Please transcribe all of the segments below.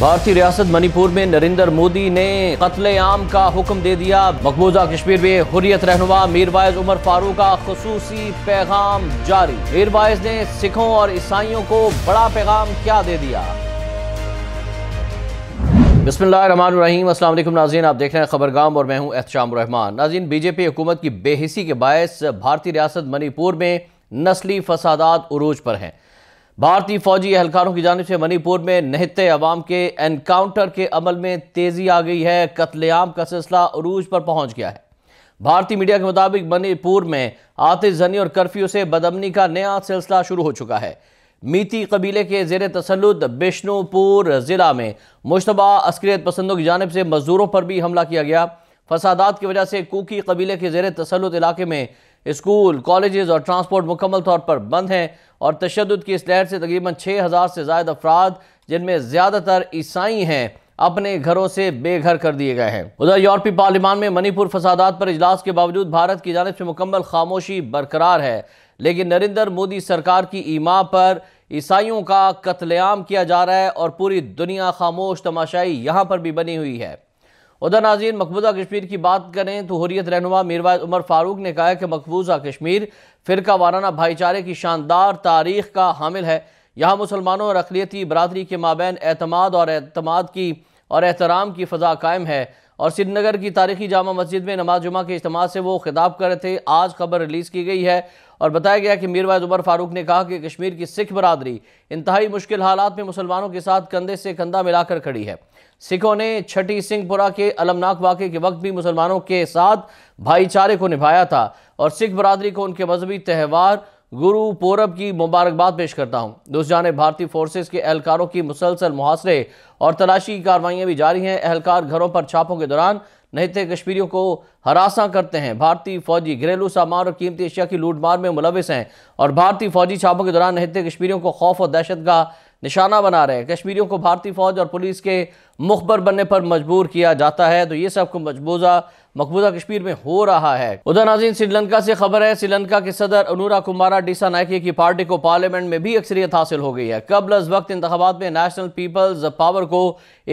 भारतीय रियासत मणिपुर में नरेंद्र मोदी ने आम का हुक्म दे दिया मकबूजा कश्मीर में हुरियत रहनुमा मीरवाइज उमर फारूक का खसूसी पैगाम जारी मीरवाइज ने सिखों और ईसाइयों को बड़ा पैगाम क्या दे दिया बसमीम असल नाजीन आप देख रहे हैं खबरगाम और मैं हूं एहतशाम रहमान नाजीन बीजेपी हुकूमत की बेहिसी के बायस भारतीय रियासत मणिपुर में नस्ली फसादात उरूज पर हैं भारतीय फौजी एहलकारों की जानब से मणिपुर में नहते अवाम के एनकाउंटर के अमल में तेजी आ गई है कत्लेआम का सिलसिला अरूज पर पहुंच गया है भारतीय मीडिया के मुताबिक मणिपुर में जनी और कर्फ्यू से बदमनी का नया सिलसिला शुरू हो चुका है मीती कबीले के जेर तसलुद बिश्नुपुर ज़िला में मुशतबा अस्क्रियत पसंदों की जानब से मज़दूरों पर भी हमला किया गया फसादात की वजह से कूकी कबीले के जेर तसलुद इलाके में स्कूल कॉलेजेस और ट्रांसपोर्ट मुकम्मल तौर पर बंद हैं और तशद की इस लहर से तकरीबन छः हज़ार से ज्यादा अफराद जिनमें ज़्यादातर ईसाई हैं अपने घरों से बेघर कर दिए गए हैं उधर यूरोपीय पार्लिमान में मणिपुर फसादात पर इजलास के बावजूद भारत की जानब से मुकम्मल खामोशी बरकरार है लेकिन नरेंद्र मोदी सरकार की ईमा पर ईसाइयों का कत्लेआम किया जा रहा है और पूरी दुनिया खामोश तमाशाई यहाँ पर भी बनी हुई है उधर नाजीन मकबूजा कश्मीर की बात करें तो हरियत रहनुमा मीरवाज उमर फारूक ने कहा कि मकबूजा कश्मीर फ़िरका वाराना भाईचारे की शानदार तारीख का हामिल है यहाँ मुसलमानों और अकलीती बरदरी के माबे अतमाद और अतमाद की और एहतराम की फ़जा कायम है और श्रीनगर की तारीखी जामा मस्जिद में नमाज जुमा के इस्तेमाल से वो खिताब कर रहे थे आज खबर रिलीज़ की गई है और बताया गया कि मीरवाज उमर फारूक ने कहा कि कश्मीर की सिख बरदरी इंतहाई मुश्किल हालात में मुसलमानों के साथ कंधे से कंधा मिलाकर खड़ी है सिखों ने छठी सिंहपुरा के अलमनाक वाक़े के वक्त भी मुसलमानों के साथ भाईचारे को निभाया था और सिख बरदरी को उनके मजहबी त्यौहार गुरु पोरब की मुबारकबाद पेश करता हूँ दोस्त जाने भारतीय फोर्सेज के एहलकारों की मुसलसल मुहासरे और तलाशी की कार्रवाइयाँ भी जारी हैं एहलकार घरों पर छापों के दौरान नहते कश्मीरियों को हरासा करते हैं भारतीय फौजी घरेलू सामान और कीमती एशिया की लूटमार में मुलविस हैं और भारतीय फौजी छापों के दौरान नहते कश्मीरियों को खौफ और दहशत का निशाना बना रहे हैं कश्मीरियों को भारतीय फौज और पुलिस के मुखबर बनने पर मजबूर किया जाता है तो ये सबको मजबूजा मकबूजा कश्मीर में हो रहा है उधर नाजीन श्रीलंका से खबर है श्रीलंका के सदर अनुरा कुमारा डिसा नायके की पार्टी को पार्लियामेंट में भी अक्सरियत हासिल हो गई है कबल अज वक्त इंतबात में नेशनल पीपल्स पावर को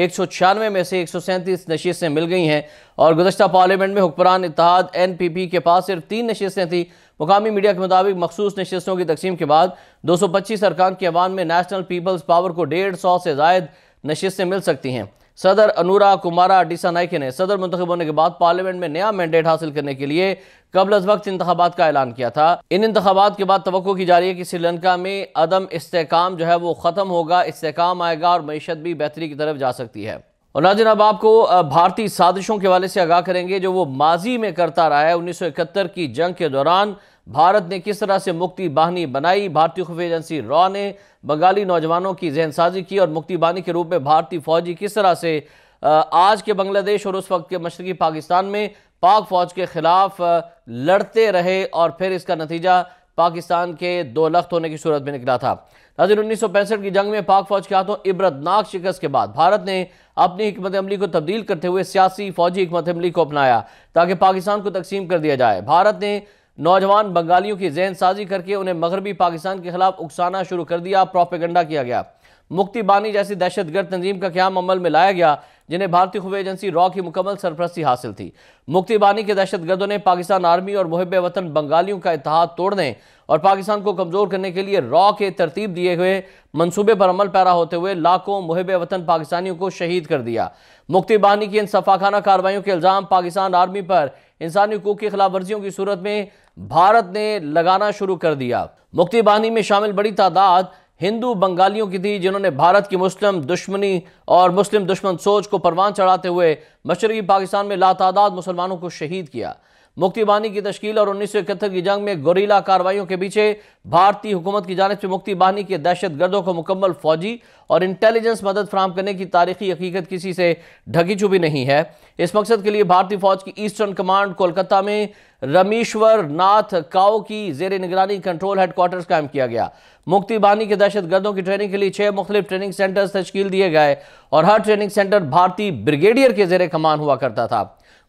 एक सौ छियानवे में से एक सौ सैंतीस नशीसें मिल गई हैं और गुजशत पार्लियामेंट में हुक्मरान इतिहाद एन पी पी के पास सिर्फ तीन नशीसें थी मुकामी मीडिया के मुताबिक मखसूस नशस्तों की तकसीम के बाद दो सौ पच्चीस अरकान की अवान में नेशनल पीपल्स पावर को डेढ़ सौ से जायद नशस्तें मिल सकती हैं सदर अनुरा कुमारा डीसा नायके ने सदर मुंतब होने के बाद पार्लियामेंट में नया मैंडेट हासिल करने के लिए कबल अज वक्त इंतबात का ऐलान किया था इन इंतबात के बाद तो की जा रही है कि श्रीलंका में अदम इसकाम जो है वो ख़त्म होगा इसकाम आएगा और मीशत भी बेहतरी की तरफ जा सकती है और नाजिन अब आपको भारतीय साजिशों के हवाले से आगाह करेंगे जो वो माजी में करता रहा है उन्नीस सौ इकहत्तर की जंग के दौरान भारत ने किस तरह से मुक्ति बाहनी बनाई भारतीय खुफिया एजेंसी रॉ ने बंगाली नौजवानों की जहनसाजी की और मुक्ति बाहनी के रूप में भारतीय फौजी किस तरह से आज के बांग्लादेश और उस वक्त के मशरकी पाकिस्तान में पाक फौज के खिलाफ लड़ते रहे और फिर इसका नतीजा पाकिस्तान के दो लख्त होने की सूरत में निकला था नाजिर उन्नीस सौ पैंसठ की जंग में पाक फौज के हाथों इबरतनाक शिकस्त के बाद भारत ने अपनी हमत अमली को तब्दील करते हुए सियासी फौजी हमत अमली को अपनाया ताकि पाकिस्तान को तकसीम कर दिया जाए भारत ने नौजवान बंगालियों की जहन साजी करके उन्हें मगरबी पाकिस्तान के खिलाफ उकसाना शुरू कर दिया प्रोपेगंडा किया गया मुक्ति बानी जैसी दहशतगर्द तंजीम का क्या अमल में लाया गया जिन्हें भारतीय खुफिया एजेंसी रॉ की मुकम्मल सरपरस्ती हासिल थी मुक्ति बानी के दहशतगर्दों ने पाकिस्तान आर्मी और मुहब वतन बंगालियों का इतिहाद तोड़ने और पाकिस्तान को कमज़ोर करने के लिए रॉ के तरतीब दिए हुए मनसूबे पर अमल पैरा होते हुए लाखों मुहब वतन पाकिस्तानियों को शहीद कर दिया मुक्ति बानी की इन सफाखाना कार्रवाइयों के इल्ज़ाम पाकिस्तान आर्मी पर इंसानी हकूक की खिलाफ वर्जियों की सूरत में भारत ने लगाना शुरू कर दिया मुक्ति बानी में शामिल बड़ी तादाद हिंदू बंगालियों की थी जिन्होंने भारत की मुस्लिम दुश्मनी और मुस्लिम दुश्मन सोच को परवान चढ़ाते हुए मशरकी पाकिस्तान में लातादाद मुसलमानों को शहीद किया मुक्ति मुक्तिबानी की तश्कील और उन्नीस सौ इकहत्तर की जंग में गोरीला कार्रवाइयों के पीछे भारतीय हुकूमत की जानब से मुक्तिबानी के दहशत गर्दों को मुकम्मल फौजी और इंटेलिजेंस मदद फ्राहम करने की तारीखी हकीकत किसी से ढकी छुपी नहीं है इस मकसद के लिए भारतीय फौज की ईस्टर्न कमांड कोलकाता में रमेश्वर नाथ काओ की जेर निगरानी कंट्रोल हेडकोार्टर्स कायम किया गया मुक्ति बानी के दहशत गर्दों की ट्रेनिंग के लिए छह मुख्तलिफ ट्रेनिंग सेंटर्स तश्कील दिए गए और हर ट्रेनिंग सेंटर भारतीय ब्रिगेडियर के जेर कमान हुआ करता था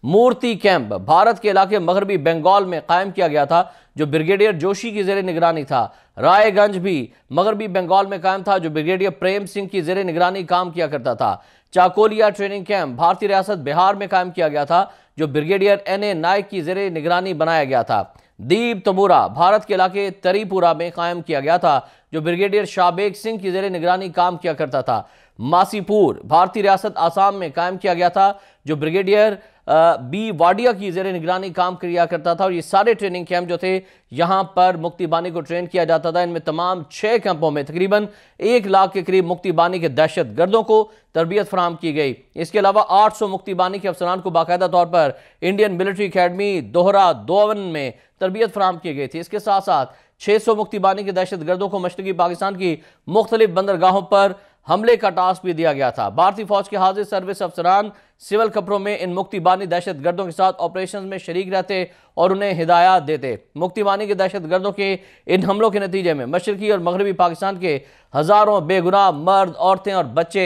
मूर्ति कैंप भारत के इलाके मगरबी बंगाल में कायम किया गया था जो ब्रिगेडियर जोशी की जेर निगरानी था रायगंज भी मगरबी बंगाल में कायम था जो ब्रिगेडियर प्रेम सिंह की जेर निगरानी काम किया करता था चाकोलिया ट्रेनिंग कैंप भारतीय रियासत बिहार में कायम किया गया था जो ब्रिगेडियर एन ए नायक की जेर निगरानी बनाया गया था दीप तमूरा भारत के इलाके तरीपुरा में कायम किया गया था जो ब्रिगेडियर शाबेग सिंह की जेर निगरानी काम किया करता था मासीपुर भारतीय रियासत आसाम में कायम किया गया था जो ब्रिगेडियर बी वाडिया की जेर निगरानी काम किया करता था और ये सारे ट्रेनिंग कैंप जो थे यहाँ पर मुक्ति बानी को ट्रेन किया जाता था इनमें तमाम छः कैंपों में तकरीबन एक लाख के करीब मुक्ति बानी के दहशत गर्दों को तरबियत फराम की गई इसके अलावा आठ सौ मुक्ति बानी के अफसरान को बाकायदा तौर पर इंडियन मिलिट्री अकेडमी दोहरा दोवन में तरबियत फराम की गई थी इसके साथ साथ छः सौ मुक्ति बानी के दहशत गर्दों को मशरकी पाकिस्तान की मुख्तलिफ बंदरगाहों पर हमले का टास्क भी दिया गया था भारतीय फौज के हाजिर सर्विस अफसरान सिविल खबरों में इन मुक्ति बानी दहशत गर्दों के साथ ऑपरेशन में शरीक रहते और उन्हें हिदायत देते मुक्ति बानी के दहशत गर्दों के इन हमलों के नतीजे में मशरकी और मगरबी पाकिस्तान के हज़ारों बेगुनाह मर्द औरतें और बच्चे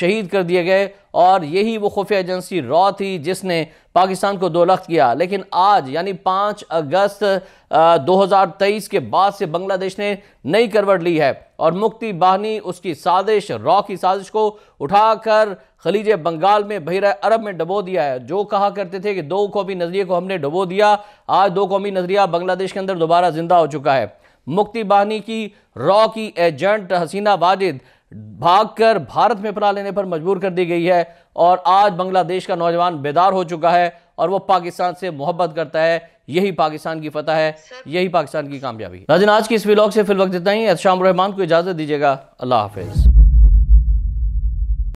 शहीद कर दिए गए और यही वो खुफिया एजेंसी रॉ थी जिसने पाकिस्तान को दो लख्त किया लेकिन आज यानी पाँच अगस्त दो हज़ार तेईस के बाद से बांग्लादेश ने नई करवट ली है और मुक्ति बानी उसकी साजिश रॉ की साजिश को उठाकर खलीज बंगाल में बहरा अरब में डबो दिया है जो कहा करते थे कि दो कौमी नज़रिए को हमने डबो दिया आज दो कौमी नज़रिया बांग्लादेश के अंदर दोबारा ज़िंदा हो चुका है मुक्ति बाहनी की रॉ की एजेंट हसीना वाजिद भागकर भारत में अपना लेने पर मजबूर कर दी गई है और आज बांग्लादेश का नौजवान बेदार हो चुका है और वो पाकिस्तान से मोहब्बत करता है यही पाकिस्तान की फतह है यही पाकिस्तान की कामयाबी राजन आज की इस व्लॉग से फिल वक्त इतना ही अशाम रहमान को इजाज़त दीजिएगा अल्लाह हाफिज़